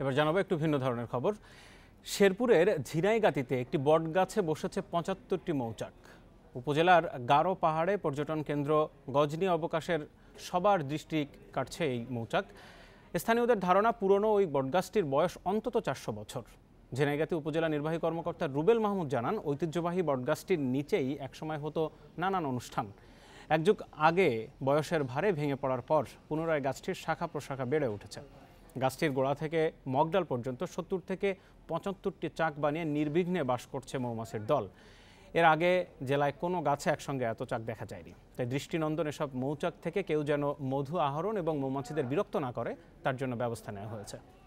এবার জানাবো একটু ভিন্ন ধরনের খবর শেরপুরের ঝিনাইগাতিতে একটি বটগাছে বসেছে পঁচাত্তরটি মৌচাক উপজেলার গারো পাহাড়ে পর্যটন কেন্দ্র গজনী অবকাশের সবার দৃষ্টি কাটছে এই মৌচাক স্থানীয়দের ধারণা পুরনো ওই বটগাছটির বয়স অন্তত চারশো বছর ঝিনাইগাতি উপজেলা নির্বাহী কর্মকর্তা রুবেল মাহমুদ জানান ঐতিহ্যবাহী বটগাছটির নিচেই একসময় হতো নানান অনুষ্ঠান একযুগ আগে বয়সের ভারে ভেঙে পড়ার পর পুনরায় গাছটির শাখা প্রশাখা বেড়ে উঠেছে গাছটির গোড়া থেকে মগডাল পর্যন্ত সত্তর থেকে পঁচাত্তরটি চাক বানিয়ে নির্বিঘ্নে বাস করছে মৌমাছির দল এর আগে জেলায় কোনো গাছে একসঙ্গে এত চাক দেখা যায়নি তাই দৃষ্টিনন্দন এসব মৌচাক থেকে কেউ যেন মধু আহরণ এবং মৌমাছিদের বিরক্ত না করে তার জন্য ব্যবস্থা নেওয়া হয়েছে